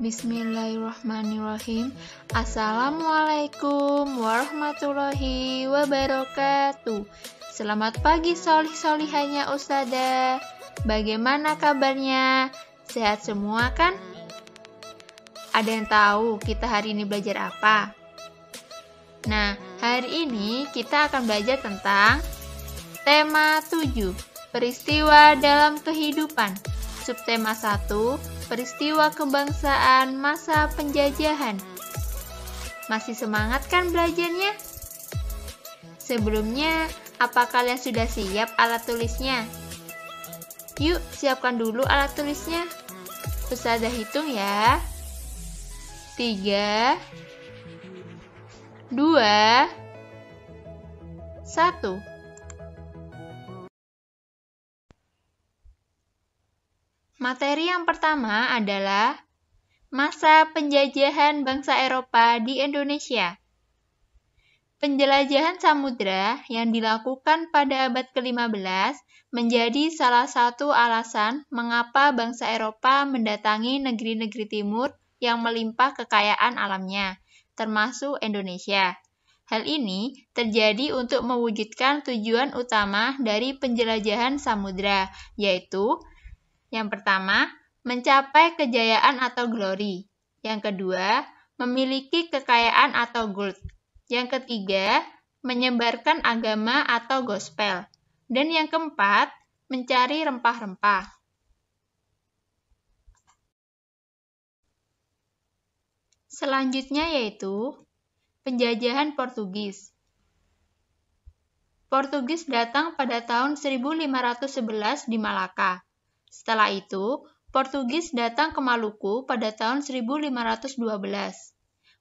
Bismillahirrahmanirrahim Assalamualaikum warahmatullahi wabarakatuh Selamat pagi solih solihannya Ustazah Bagaimana kabarnya? Sehat semua kan? Ada yang tahu kita hari ini belajar apa? Nah, hari ini kita akan belajar tentang Tema 7 Peristiwa dalam kehidupan Subtema 1 peristiwa kebangsaan masa penjajahan. Masih semangat kan belajarnya? Sebelumnya, apa kalian sudah siap alat tulisnya? Yuk, siapkan dulu alat tulisnya. Ustazah hitung ya. 3 2 satu. Materi yang pertama adalah masa penjajahan bangsa Eropa di Indonesia. Penjelajahan samudera yang dilakukan pada abad ke-15 menjadi salah satu alasan mengapa bangsa Eropa mendatangi negeri-negeri timur yang melimpah kekayaan alamnya, termasuk Indonesia. Hal ini terjadi untuk mewujudkan tujuan utama dari penjelajahan samudera, yaitu yang pertama, mencapai kejayaan atau glory. Yang kedua, memiliki kekayaan atau gold. Yang ketiga, menyebarkan agama atau gospel. Dan yang keempat, mencari rempah-rempah. Selanjutnya yaitu penjajahan Portugis. Portugis datang pada tahun 1511 di Malaka setelah itu, Portugis datang ke Maluku pada tahun 1512.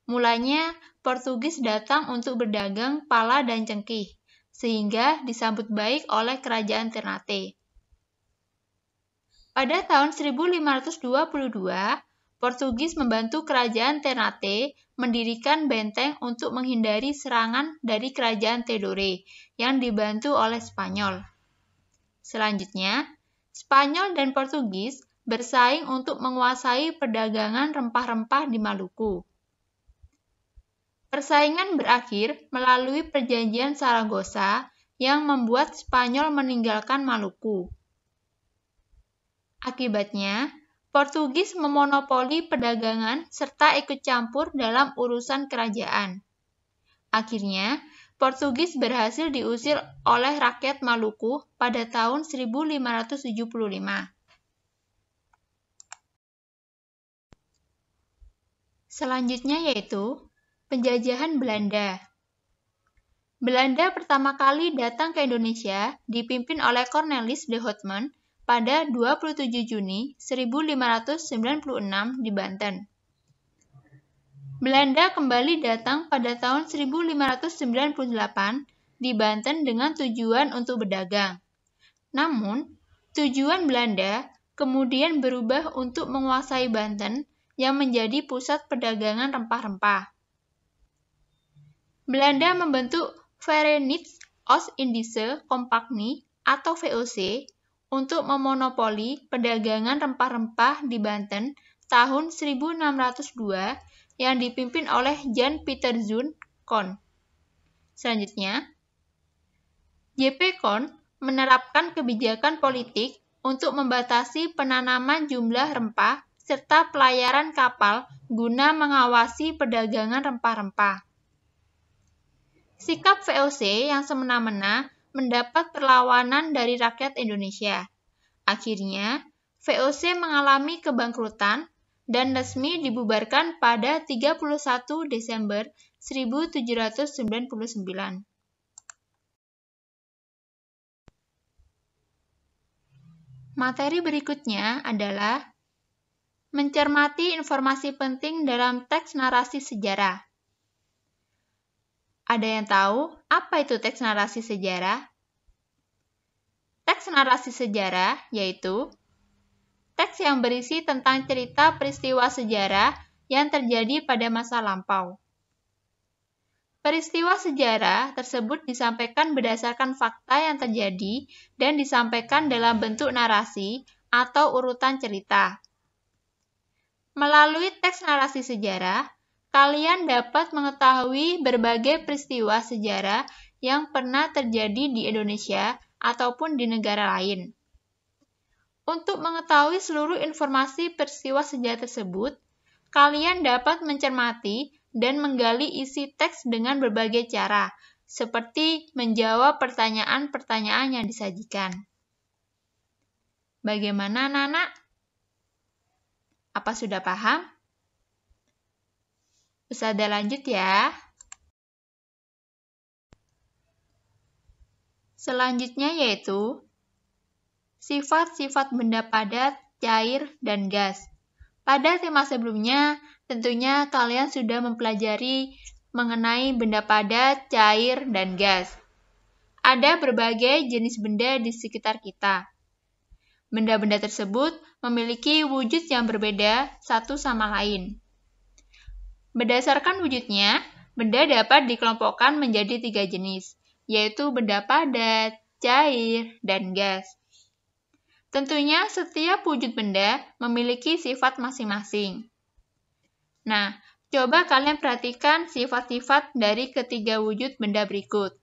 Mulanya, Portugis datang untuk berdagang pala dan cengkih, sehingga disambut baik oleh kerajaan Ternate. Pada tahun 1522, Portugis membantu kerajaan Ternate mendirikan benteng untuk menghindari serangan dari kerajaan Tedore yang dibantu oleh Spanyol. Selanjutnya, Spanyol dan Portugis bersaing untuk menguasai perdagangan rempah-rempah di Maluku. Persaingan berakhir melalui Perjanjian Saragosa yang membuat Spanyol meninggalkan Maluku. Akibatnya, Portugis memonopoli perdagangan serta ikut campur dalam urusan kerajaan. Akhirnya, Portugis berhasil diusir oleh rakyat Maluku pada tahun 1575. Selanjutnya yaitu penjajahan Belanda. Belanda pertama kali datang ke Indonesia dipimpin oleh Cornelis de Houtman pada 27 Juni 1596 di Banten. Belanda kembali datang pada tahun 1598 di Banten dengan tujuan untuk berdagang. Namun, tujuan Belanda kemudian berubah untuk menguasai Banten yang menjadi pusat perdagangan rempah-rempah. Belanda membentuk Verenigde Oost-Indische Compagnie atau VOC untuk memonopoli perdagangan rempah-rempah di Banten tahun 1602 yang dipimpin oleh Jan Peter Zun Kon. Selanjutnya, JP Kon menerapkan kebijakan politik untuk membatasi penanaman jumlah rempah serta pelayaran kapal guna mengawasi perdagangan rempah-rempah. Sikap VOC yang semena-mena mendapat perlawanan dari rakyat Indonesia. Akhirnya, VOC mengalami kebangkrutan dan resmi dibubarkan pada 31 Desember 1799. Materi berikutnya adalah mencermati informasi penting dalam teks narasi sejarah. Ada yang tahu apa itu teks narasi sejarah? Teks narasi sejarah yaitu teks yang berisi tentang cerita peristiwa sejarah yang terjadi pada masa lampau. Peristiwa sejarah tersebut disampaikan berdasarkan fakta yang terjadi dan disampaikan dalam bentuk narasi atau urutan cerita. Melalui teks narasi sejarah, kalian dapat mengetahui berbagai peristiwa sejarah yang pernah terjadi di Indonesia ataupun di negara lain. Untuk mengetahui seluruh informasi peristiwa sejarah tersebut, kalian dapat mencermati dan menggali isi teks dengan berbagai cara, seperti menjawab pertanyaan-pertanyaan yang disajikan. Bagaimana, Nana? Apa sudah paham? Usada lanjut ya. Selanjutnya yaitu sifat-sifat benda padat, cair, dan gas. Pada tema sebelumnya, tentunya kalian sudah mempelajari mengenai benda padat, cair, dan gas. Ada berbagai jenis benda di sekitar kita. Benda-benda tersebut memiliki wujud yang berbeda satu sama lain. Berdasarkan wujudnya, benda dapat dikelompokkan menjadi tiga jenis, yaitu benda padat, cair, dan gas. Tentunya setiap wujud benda memiliki sifat masing-masing. Nah, coba kalian perhatikan sifat-sifat dari ketiga wujud benda berikut.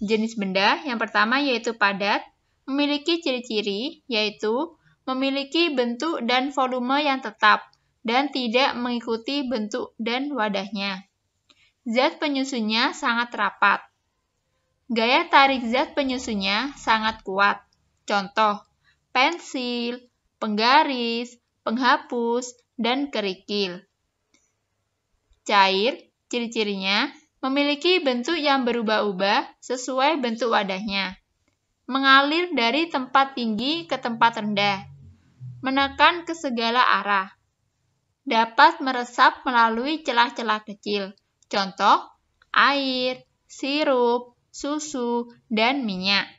Jenis benda yang pertama yaitu padat, memiliki ciri-ciri yaitu memiliki bentuk dan volume yang tetap dan tidak mengikuti bentuk dan wadahnya. Zat penyusunnya sangat rapat. Gaya tarik zat penyusunnya sangat kuat. Contoh, pensil, penggaris, penghapus, dan kerikil. Cair, ciri-cirinya, memiliki bentuk yang berubah-ubah sesuai bentuk wadahnya. Mengalir dari tempat tinggi ke tempat rendah. Menekan ke segala arah. Dapat meresap melalui celah-celah kecil. Contoh, air, sirup, susu, dan minyak.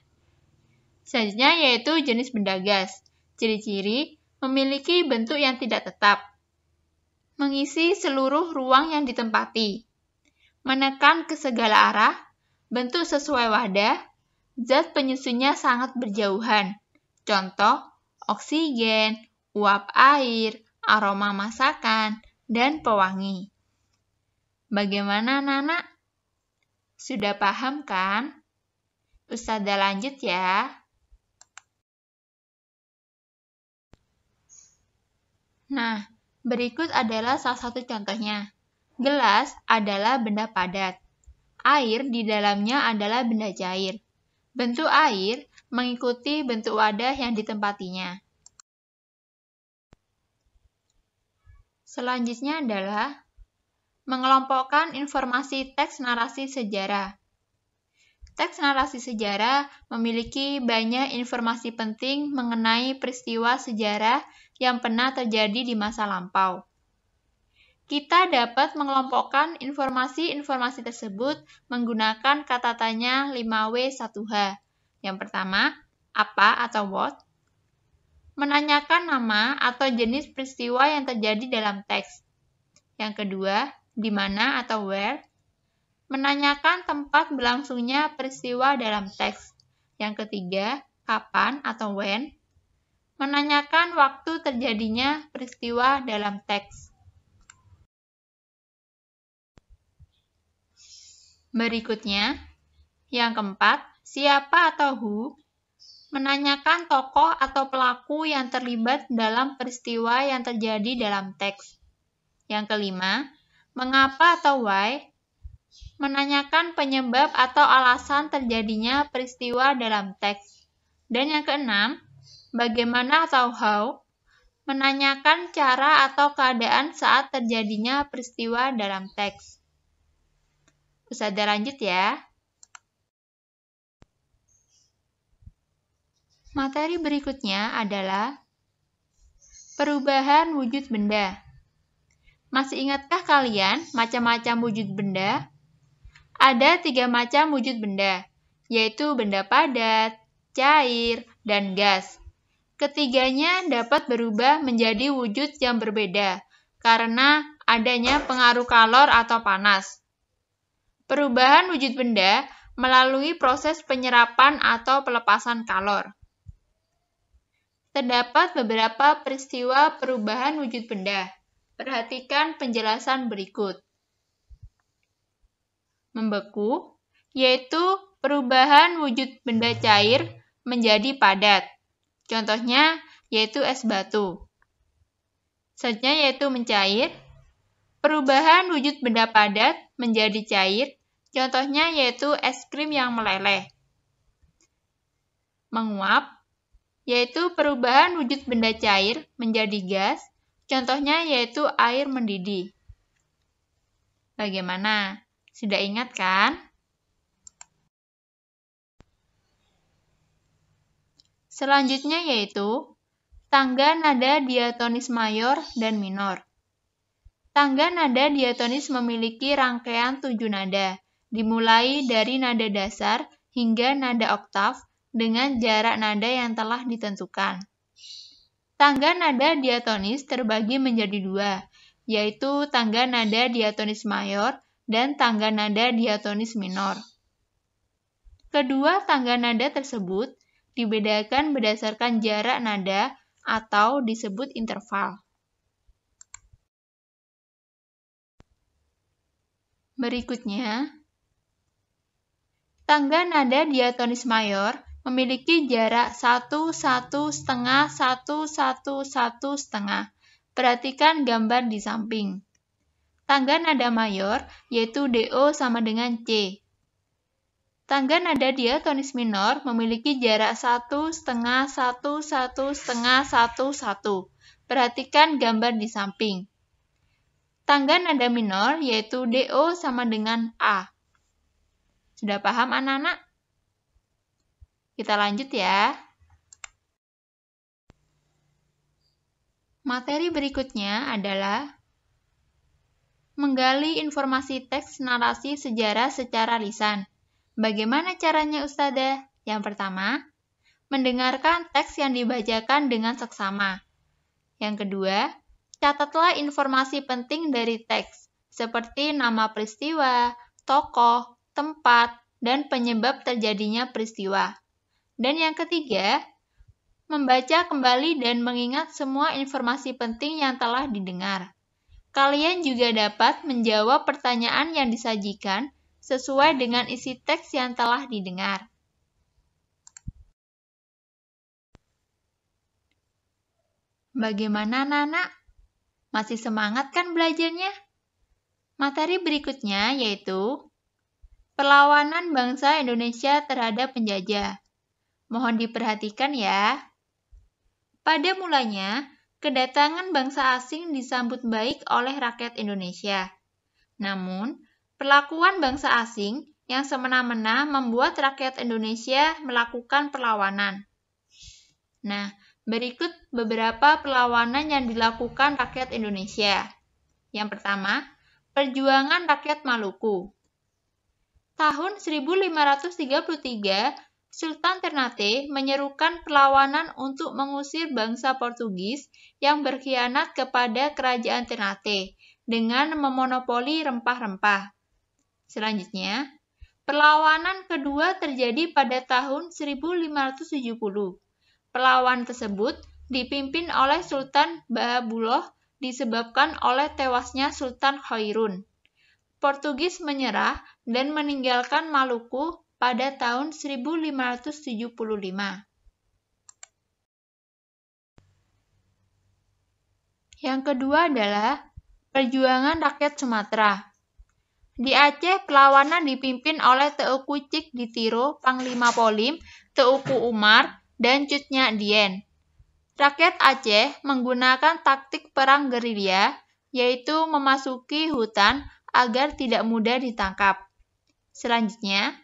Selanjutnya yaitu jenis benda gas. Ciri-ciri memiliki bentuk yang tidak tetap, mengisi seluruh ruang yang ditempati, menekan ke segala arah, bentuk sesuai wadah, zat penyusunnya sangat berjauhan. Contoh, oksigen, uap air, aroma masakan, dan pewangi. Bagaimana Nana? Sudah paham kan? Ustazah lanjut ya. Nah, berikut adalah salah satu contohnya. Gelas adalah benda padat. Air di dalamnya adalah benda cair. Bentuk air mengikuti bentuk wadah yang ditempatinya. Selanjutnya adalah mengelompokkan informasi teks narasi sejarah. Teks narasi sejarah memiliki banyak informasi penting mengenai peristiwa sejarah yang pernah terjadi di masa lampau. Kita dapat mengelompokkan informasi-informasi tersebut menggunakan kata tanya 5W1H. Yang pertama, apa atau what? Menanyakan nama atau jenis peristiwa yang terjadi dalam teks. Yang kedua, di mana atau where? Menanyakan tempat berlangsungnya peristiwa dalam teks. Yang ketiga, kapan atau when? menanyakan waktu terjadinya peristiwa dalam teks. Berikutnya, yang keempat, siapa atau who menanyakan tokoh atau pelaku yang terlibat dalam peristiwa yang terjadi dalam teks. Yang kelima, mengapa atau why menanyakan penyebab atau alasan terjadinya peristiwa dalam teks. Dan yang keenam, bagaimana atau how, menanyakan cara atau keadaan saat terjadinya peristiwa dalam teks. Usada lanjut ya. Materi berikutnya adalah perubahan wujud benda. Masih ingatkah kalian macam-macam wujud benda? Ada tiga macam wujud benda, yaitu benda padat, cair, dan gas ketiganya dapat berubah menjadi wujud yang berbeda karena adanya pengaruh kalor atau panas. Perubahan wujud benda melalui proses penyerapan atau pelepasan kalor. Terdapat beberapa peristiwa perubahan wujud benda. Perhatikan penjelasan berikut. Membeku, yaitu perubahan wujud benda cair menjadi padat Contohnya yaitu es batu. Selanjutnya yaitu mencair. Perubahan wujud benda padat menjadi cair, contohnya yaitu es krim yang meleleh. Menguap, yaitu perubahan wujud benda cair menjadi gas, contohnya yaitu air mendidih. Bagaimana? Sudah ingat kan? Selanjutnya yaitu tangga nada diatonis mayor dan minor. Tangga nada diatonis memiliki rangkaian tujuh nada, dimulai dari nada dasar hingga nada oktav dengan jarak nada yang telah ditentukan. Tangga nada diatonis terbagi menjadi dua, yaitu tangga nada diatonis mayor dan tangga nada diatonis minor. Kedua tangga nada tersebut dibedakan berdasarkan jarak nada atau disebut interval. Berikutnya, tangga nada diatonis mayor memiliki jarak 1 1 setengah 1 1 1 setengah. Perhatikan gambar di samping. Tangga nada mayor yaitu DO sama dengan C. Tangga nada diatonis minor memiliki jarak 1, setengah, 1, 1, setengah, 1, 1. Perhatikan gambar di samping. Tangga nada minor yaitu DO sama dengan A. Sudah paham anak-anak? Kita lanjut ya. Materi berikutnya adalah menggali informasi teks narasi sejarah secara lisan. Bagaimana caranya Ustazah? Yang pertama, mendengarkan teks yang dibacakan dengan seksama. Yang kedua, catatlah informasi penting dari teks, seperti nama peristiwa, tokoh, tempat, dan penyebab terjadinya peristiwa. Dan yang ketiga, membaca kembali dan mengingat semua informasi penting yang telah didengar. Kalian juga dapat menjawab pertanyaan yang disajikan sesuai dengan isi teks yang telah didengar. Bagaimana Nana? Masih semangat kan belajarnya? Materi berikutnya yaitu Perlawanan Bangsa Indonesia terhadap penjajah. Mohon diperhatikan ya. Pada mulanya, kedatangan bangsa asing disambut baik oleh rakyat Indonesia. Namun, Perlakuan bangsa asing yang semena-mena membuat rakyat Indonesia melakukan perlawanan. Nah, berikut beberapa perlawanan yang dilakukan rakyat Indonesia. Yang pertama, Perjuangan Rakyat Maluku. Tahun 1533, Sultan Ternate menyerukan perlawanan untuk mengusir bangsa Portugis yang berkhianat kepada kerajaan Ternate dengan memonopoli rempah-rempah. Selanjutnya, perlawanan kedua terjadi pada tahun 1570. Perlawanan tersebut dipimpin oleh Sultan Bahabuloh disebabkan oleh tewasnya Sultan Khairun. Portugis menyerah dan meninggalkan Maluku pada tahun 1575. Yang kedua adalah perjuangan rakyat Sumatera. Di Aceh, perlawanan dipimpin oleh Teuku Cik Ditiro, Panglima Polim, Teuku Umar, dan Cutnya Dien. Rakyat Aceh menggunakan taktik perang gerilya, yaitu memasuki hutan agar tidak mudah ditangkap. Selanjutnya,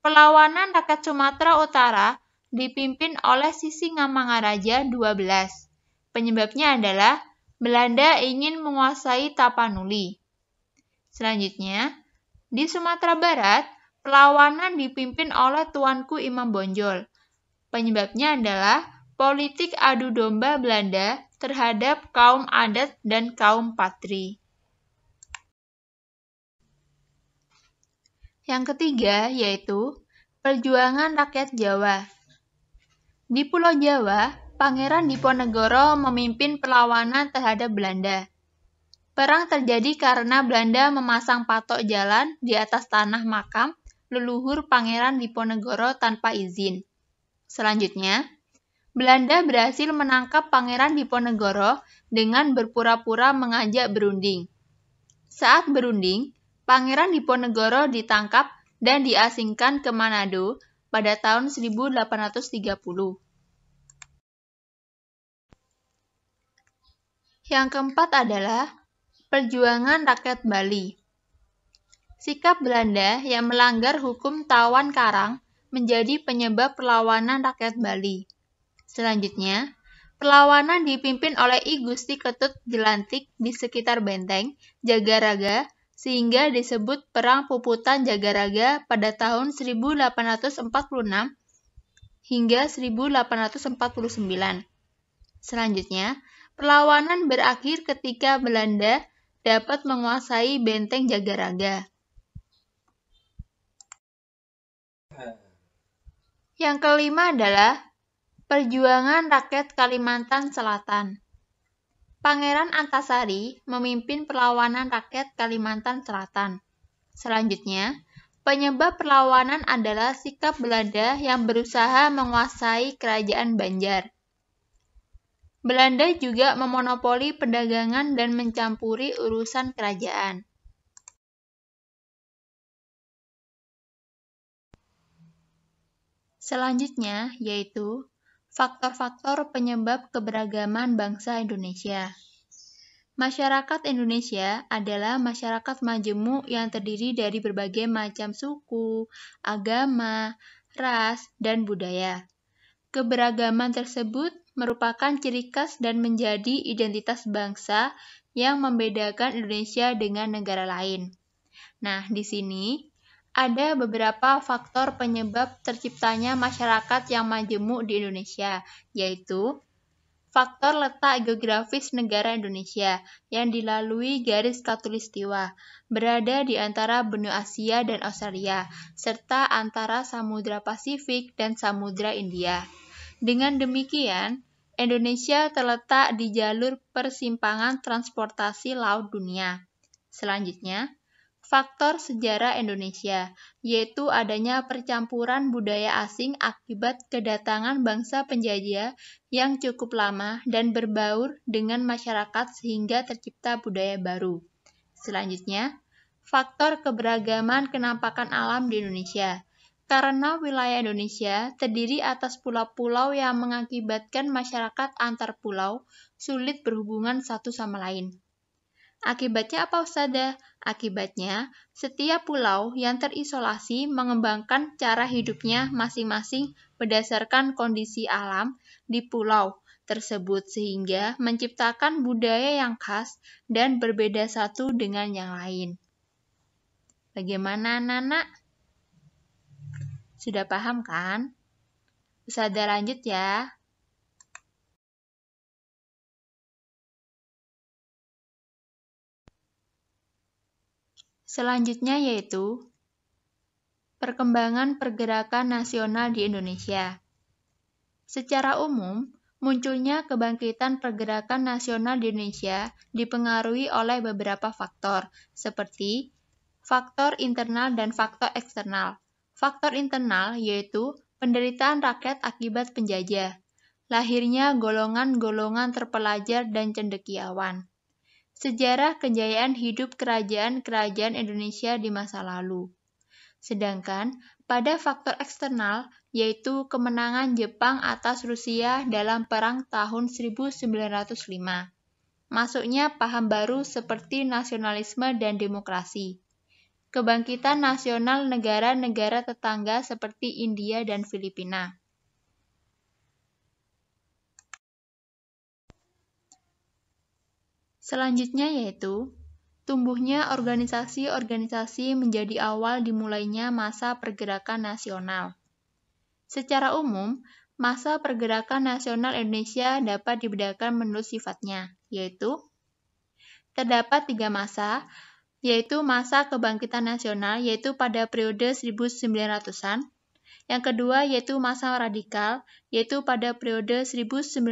perlawanan rakyat Sumatera Utara dipimpin oleh Sisi Ngamangaraja XII. Penyebabnya adalah Belanda ingin menguasai Tapanuli. Selanjutnya, di Sumatera Barat, perlawanan dipimpin oleh Tuanku Imam Bonjol. Penyebabnya adalah politik adu domba Belanda terhadap kaum adat dan kaum patri. Yang ketiga yaitu perjuangan rakyat Jawa. Di Pulau Jawa, Pangeran Diponegoro memimpin perlawanan terhadap Belanda. Perang terjadi karena Belanda memasang patok jalan di atas tanah makam leluhur Pangeran Diponegoro tanpa izin. Selanjutnya, Belanda berhasil menangkap Pangeran Diponegoro dengan berpura-pura mengajak berunding. Saat berunding, Pangeran Diponegoro ditangkap dan diasingkan ke Manado pada tahun 1830. Yang keempat adalah Perjuangan Rakyat Bali Sikap Belanda yang melanggar hukum Tawan Karang menjadi penyebab perlawanan rakyat Bali. Selanjutnya, perlawanan dipimpin oleh I Gusti Ketut Jelantik di sekitar Benteng, Jagaraga, sehingga disebut Perang Puputan Jagaraga pada tahun 1846 hingga 1849. Selanjutnya, perlawanan berakhir ketika Belanda dapat menguasai benteng Jagaraga. Yang kelima adalah perjuangan rakyat Kalimantan Selatan. Pangeran Antasari memimpin perlawanan rakyat Kalimantan Selatan. Selanjutnya, penyebab perlawanan adalah sikap Belanda yang berusaha menguasai kerajaan Banjar. Belanda juga memonopoli perdagangan dan mencampuri urusan kerajaan. Selanjutnya yaitu faktor-faktor penyebab keberagaman bangsa Indonesia. Masyarakat Indonesia adalah masyarakat majemuk yang terdiri dari berbagai macam suku, agama, ras, dan budaya. Keberagaman tersebut merupakan ciri khas dan menjadi identitas bangsa yang membedakan Indonesia dengan negara lain. Nah, di sini ada beberapa faktor penyebab terciptanya masyarakat yang majemuk di Indonesia, yaitu faktor letak geografis negara Indonesia yang dilalui garis katulistiwa, berada di antara benua Asia dan Australia, serta antara Samudra Pasifik dan Samudra India. Dengan demikian, Indonesia terletak di jalur persimpangan transportasi laut dunia. Selanjutnya, faktor sejarah Indonesia, yaitu adanya percampuran budaya asing akibat kedatangan bangsa penjajah yang cukup lama dan berbaur dengan masyarakat sehingga tercipta budaya baru. Selanjutnya, faktor keberagaman kenampakan alam di Indonesia, karena wilayah Indonesia terdiri atas pulau-pulau yang mengakibatkan masyarakat antar pulau sulit berhubungan satu sama lain. Akibatnya apa Ustada? Akibatnya, setiap pulau yang terisolasi mengembangkan cara hidupnya masing-masing berdasarkan kondisi alam di pulau tersebut sehingga menciptakan budaya yang khas dan berbeda satu dengan yang lain. Bagaimana anak-anak? Sudah paham kan? Usada lanjut ya. Selanjutnya yaitu perkembangan pergerakan nasional di Indonesia. Secara umum, munculnya kebangkitan pergerakan nasional di Indonesia dipengaruhi oleh beberapa faktor, seperti faktor internal dan faktor eksternal. Faktor internal yaitu penderitaan rakyat akibat penjajah, lahirnya golongan-golongan terpelajar dan cendekiawan. Sejarah kejayaan hidup kerajaan-kerajaan Indonesia di masa lalu. Sedangkan pada faktor eksternal yaitu kemenangan Jepang atas Rusia dalam perang tahun 1905. Masuknya paham baru seperti nasionalisme dan demokrasi kebangkitan nasional negara-negara tetangga seperti India dan Filipina. Selanjutnya yaitu tumbuhnya organisasi-organisasi menjadi awal dimulainya masa pergerakan nasional. Secara umum, masa pergerakan nasional Indonesia dapat dibedakan menurut sifatnya, yaitu terdapat tiga masa, yaitu masa kebangkitan nasional, yaitu pada periode 1900-an. Yang kedua, yaitu masa radikal, yaitu pada periode 1920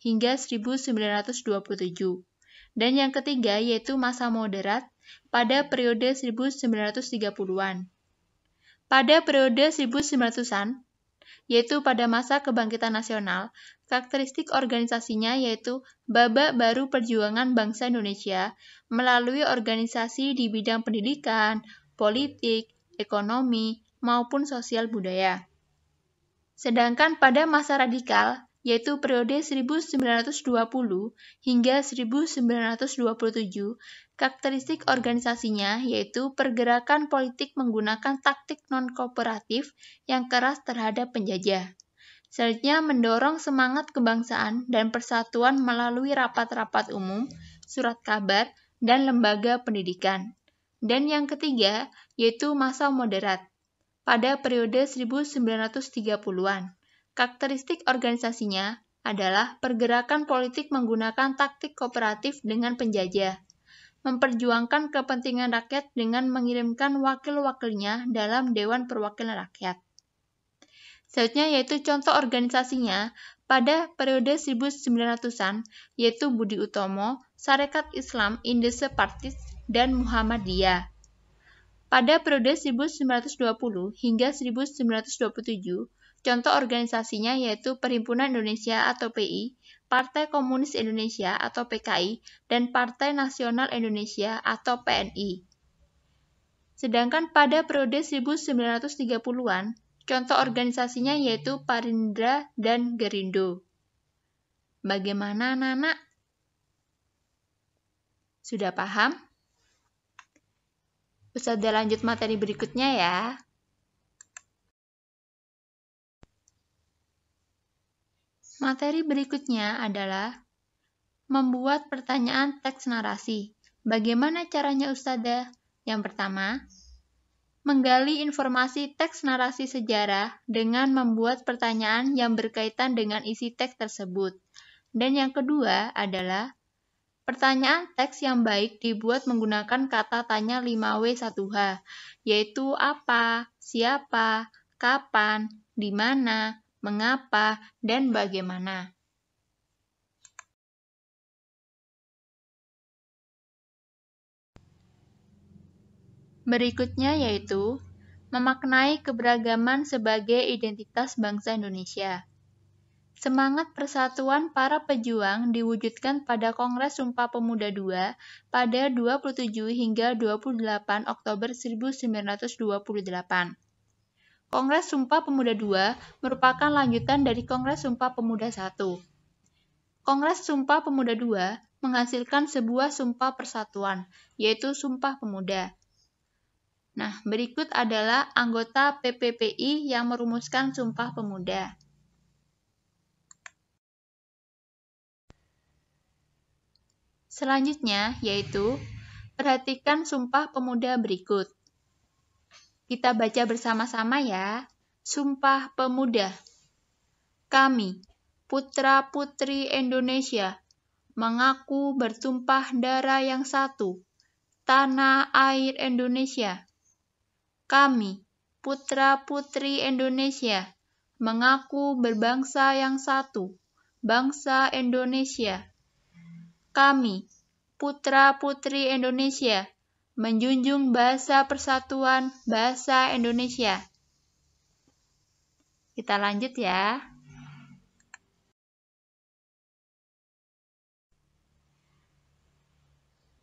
hingga 1927. Dan yang ketiga, yaitu masa moderat, pada periode 1930-an. Pada periode 1900-an, yaitu pada masa kebangkitan nasional, Karakteristik organisasinya yaitu babak baru perjuangan bangsa Indonesia melalui organisasi di bidang pendidikan, politik, ekonomi, maupun sosial budaya. Sedangkan pada masa radikal, yaitu periode 1920 hingga 1927, karakteristik organisasinya yaitu pergerakan politik menggunakan taktik non-kooperatif yang keras terhadap penjajah. Selanjutnya, mendorong semangat kebangsaan dan persatuan melalui rapat-rapat umum, surat kabar, dan lembaga pendidikan. Dan yang ketiga, yaitu masa moderat. Pada periode 1930-an, karakteristik organisasinya adalah pergerakan politik menggunakan taktik kooperatif dengan penjajah, memperjuangkan kepentingan rakyat dengan mengirimkan wakil-wakilnya dalam Dewan Perwakilan Rakyat Selanjutnya yaitu contoh organisasinya pada periode 1900-an yaitu Budi Utomo, Sarekat Islam Indese Partis, dan Muhammadiyah. Pada periode 1920 hingga 1927, contoh organisasinya yaitu Perhimpunan Indonesia atau PI, Partai Komunis Indonesia atau PKI, dan Partai Nasional Indonesia atau PNI. Sedangkan pada periode 1930-an Contoh organisasinya yaitu Parindra dan Gerindo. Bagaimana anak-anak? Sudah paham? Ustazah lanjut materi berikutnya ya. Materi berikutnya adalah membuat pertanyaan teks narasi. Bagaimana caranya Ustazah? Yang pertama, menggali informasi teks narasi sejarah dengan membuat pertanyaan yang berkaitan dengan isi teks tersebut. Dan yang kedua adalah pertanyaan teks yang baik dibuat menggunakan kata tanya 5W1H, yaitu apa, siapa, kapan, di mana, mengapa, dan bagaimana. Berikutnya yaitu memaknai keberagaman sebagai identitas bangsa Indonesia. Semangat persatuan para pejuang diwujudkan pada Kongres Sumpah Pemuda II pada 27 hingga 28 Oktober 1928. Kongres Sumpah Pemuda II merupakan lanjutan dari Kongres Sumpah Pemuda I. Kongres Sumpah Pemuda II menghasilkan sebuah sumpah persatuan, yaitu Sumpah Pemuda, Nah, berikut adalah anggota PPPI yang merumuskan Sumpah Pemuda. Selanjutnya yaitu perhatikan Sumpah Pemuda berikut. Kita baca bersama-sama ya. Sumpah Pemuda. Kami, putra-putri Indonesia, mengaku bertumpah darah yang satu, tanah air Indonesia kami, putra-putri Indonesia, mengaku berbangsa yang satu, bangsa Indonesia. Kami, putra-putri Indonesia, menjunjung bahasa persatuan bahasa Indonesia. Kita lanjut ya.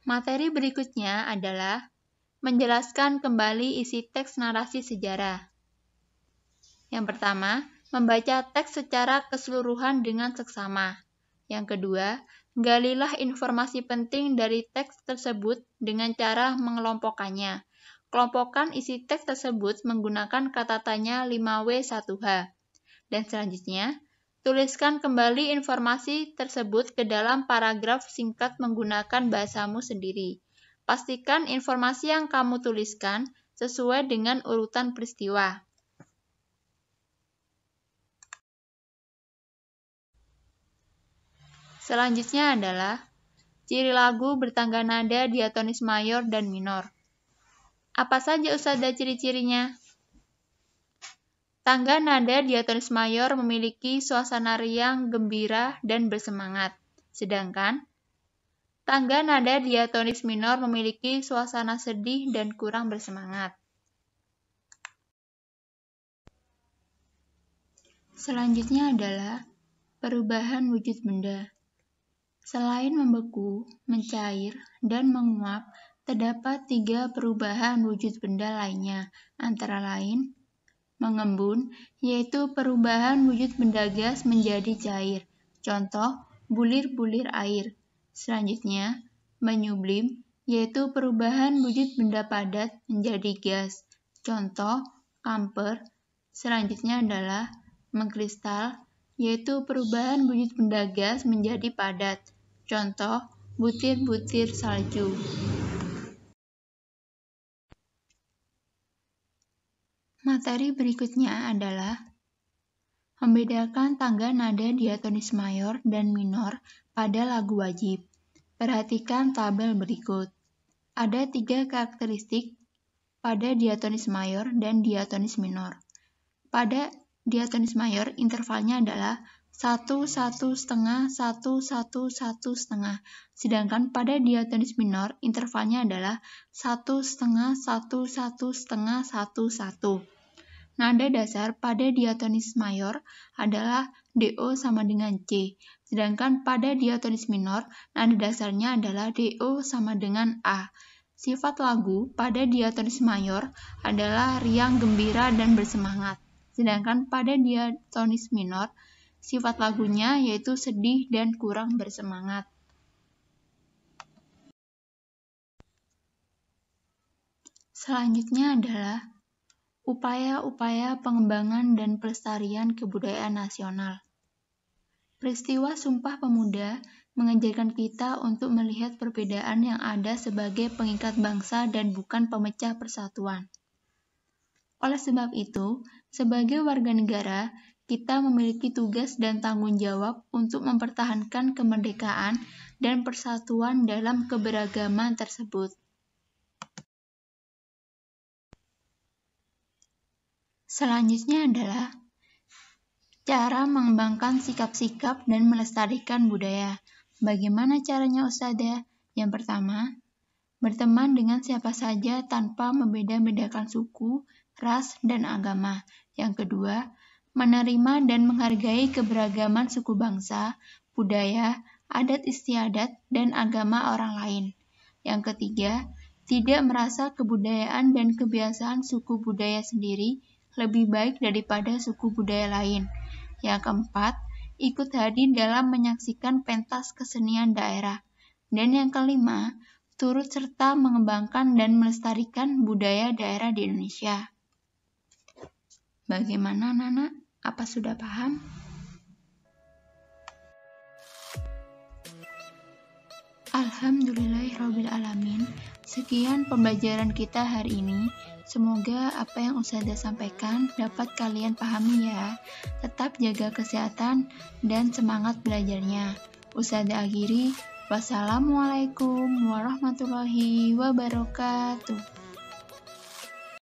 Materi berikutnya adalah menjelaskan kembali isi teks narasi sejarah. Yang pertama, membaca teks secara keseluruhan dengan seksama. Yang kedua, galilah informasi penting dari teks tersebut dengan cara mengelompokkannya. Kelompokkan isi teks tersebut menggunakan kata tanya 5W1H. Dan selanjutnya, tuliskan kembali informasi tersebut ke dalam paragraf singkat menggunakan bahasamu sendiri. Pastikan informasi yang kamu tuliskan sesuai dengan urutan peristiwa. Selanjutnya adalah ciri lagu bertangga nada diatonis mayor dan minor. Apa saja usada ciri-cirinya? Tangga nada diatonis mayor memiliki suasana riang, gembira, dan bersemangat. Sedangkan Tangga nada diatonis minor memiliki suasana sedih dan kurang bersemangat. Selanjutnya adalah perubahan wujud benda. Selain membeku, mencair, dan menguap, terdapat tiga perubahan wujud benda lainnya, antara lain mengembun, yaitu perubahan wujud benda gas menjadi cair. Contoh, bulir-bulir air. Selanjutnya, menyublim, yaitu perubahan wujud benda padat menjadi gas. Contoh, kamper. Selanjutnya adalah mengkristal, yaitu perubahan wujud benda gas menjadi padat. Contoh, butir-butir salju. Materi berikutnya adalah membedakan tangga nada diatonis mayor dan minor pada lagu wajib. Perhatikan tabel berikut. Ada tiga karakteristik pada diatonis mayor dan diatonis minor. Pada diatonis mayor, intervalnya adalah 1, 1, setengah, 1, 1, 1, setengah. Sedangkan pada diatonis minor, intervalnya adalah 1, setengah, 1, 1, setengah, 1, 1. Nada dasar pada diatonis mayor adalah DO sama dengan C, Sedangkan pada diatonis minor, nada dasarnya adalah DO sama dengan A. Sifat lagu pada diatonis mayor adalah riang gembira dan bersemangat. Sedangkan pada diatonis minor, sifat lagunya yaitu sedih dan kurang bersemangat. Selanjutnya adalah upaya-upaya pengembangan dan pelestarian kebudayaan nasional. Peristiwa Sumpah Pemuda mengajarkan kita untuk melihat perbedaan yang ada sebagai pengikat bangsa dan bukan pemecah persatuan. Oleh sebab itu, sebagai warga negara, kita memiliki tugas dan tanggung jawab untuk mempertahankan kemerdekaan dan persatuan dalam keberagaman tersebut. Selanjutnya adalah Cara mengembangkan sikap-sikap dan melestarikan budaya. Bagaimana caranya usada? Yang pertama, berteman dengan siapa saja tanpa membeda-bedakan suku, ras, dan agama. Yang kedua, menerima dan menghargai keberagaman suku bangsa, budaya, adat istiadat, dan agama orang lain. Yang ketiga, tidak merasa kebudayaan dan kebiasaan suku budaya sendiri lebih baik daripada suku budaya lain. Yang keempat, ikut hadir dalam menyaksikan pentas kesenian daerah. Dan yang kelima, turut serta mengembangkan dan melestarikan budaya daerah di Indonesia. Bagaimana, Nana? Apa sudah paham? Alhamdulillahirrahmanirrahim. Sekian pembelajaran kita hari ini. Semoga apa yang Ustazah sampaikan dapat kalian pahami ya. Tetap jaga kesehatan dan semangat belajarnya. Ustazah akhiri, wassalamualaikum warahmatullahi wabarakatuh.